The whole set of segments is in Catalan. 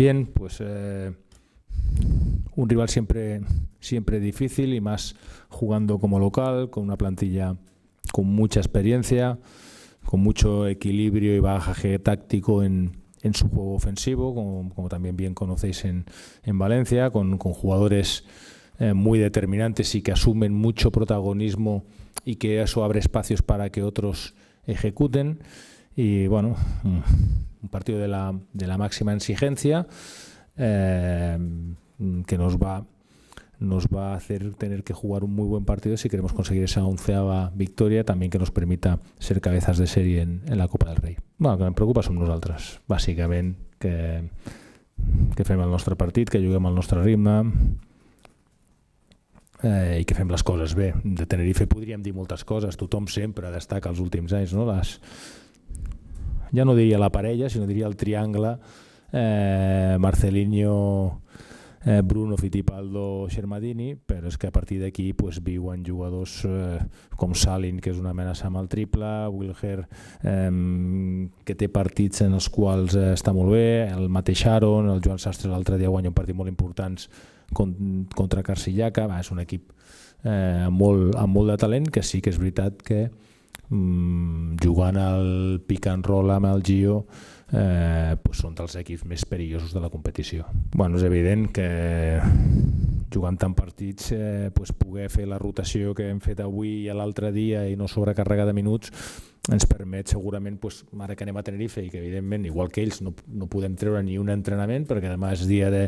bien, pues eh, un rival siempre, siempre difícil y más jugando como local, con una plantilla con mucha experiencia, con mucho equilibrio y bajaje táctico en, en su juego ofensivo, como, también bien conocéis en, Valencia, con, jugadores eh, muy determinantes y que asumen mucho protagonismo y que eso abre espacios para que otros ejecuten. Y bueno, un partido de la, de la máxima exigencia eh, que nos va, nos va a hacer tener que jugar un muy buen partido si queremos conseguir esa onceava victoria, también que nos permita ser cabezas de serie en, en la Copa del Rey. Bueno, que me preocupa son nosaltres, bàsicament, que, que fem el nostre partit, que juguem al nostre ritme, eh, i que fem les coses bé. De Tenerife podríem dir moltes coses, tothom sempre destaca els últims anys, no? les, ja no diria la parella, sinó diria el triangle eh, Marcelinho, eh, Bruno Fittipaldo, Xermadini, però és que a partir d'aquí pues, viuen jugadors eh, com Salin, que és una amenaça amb el triple, Wilher, eh, que té partits en els quals eh, està molt bé, el mateix Aaron, el Joan Sastre l'altre dia guanya un partit molt important contra Carcillaca, va, és un equip eh, amb, molt, amb molt de talent, que sí que és veritat que Mm, jugant al pick and roll amb el Gio eh, doncs són dels equips més perillosos de la competició. Bueno, és evident que jugant tant partits, eh, pues poder fer la rotació que hem fet avui i l'altre dia i no sobrecarregar de minuts ens permet segurament, pues, ara que anem a Tenerife i que evidentment, igual que ells, no, no podem treure ni un entrenament perquè demà és dia de,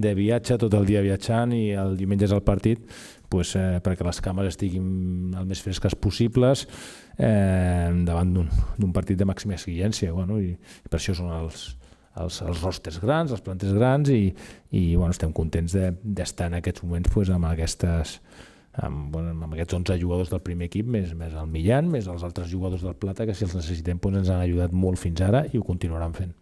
de viatge, tot el dia viatjant i el diumenge és el partit, pues, eh, perquè les cames estiguin el més fresques possibles eh, davant d'un partit de màxima exigència. Bueno, i, i per això són els, els, els rostres grans, els plantes grans i, i bueno, estem contents d'estar de, en aquests moments pues, amb aquestes amb, bueno, amb aquests 11 jugadors del primer equip, més, més el Millan, més els altres jugadors del Plata, que si els necessitem pues, ens han ajudat molt fins ara i ho continuaran fent.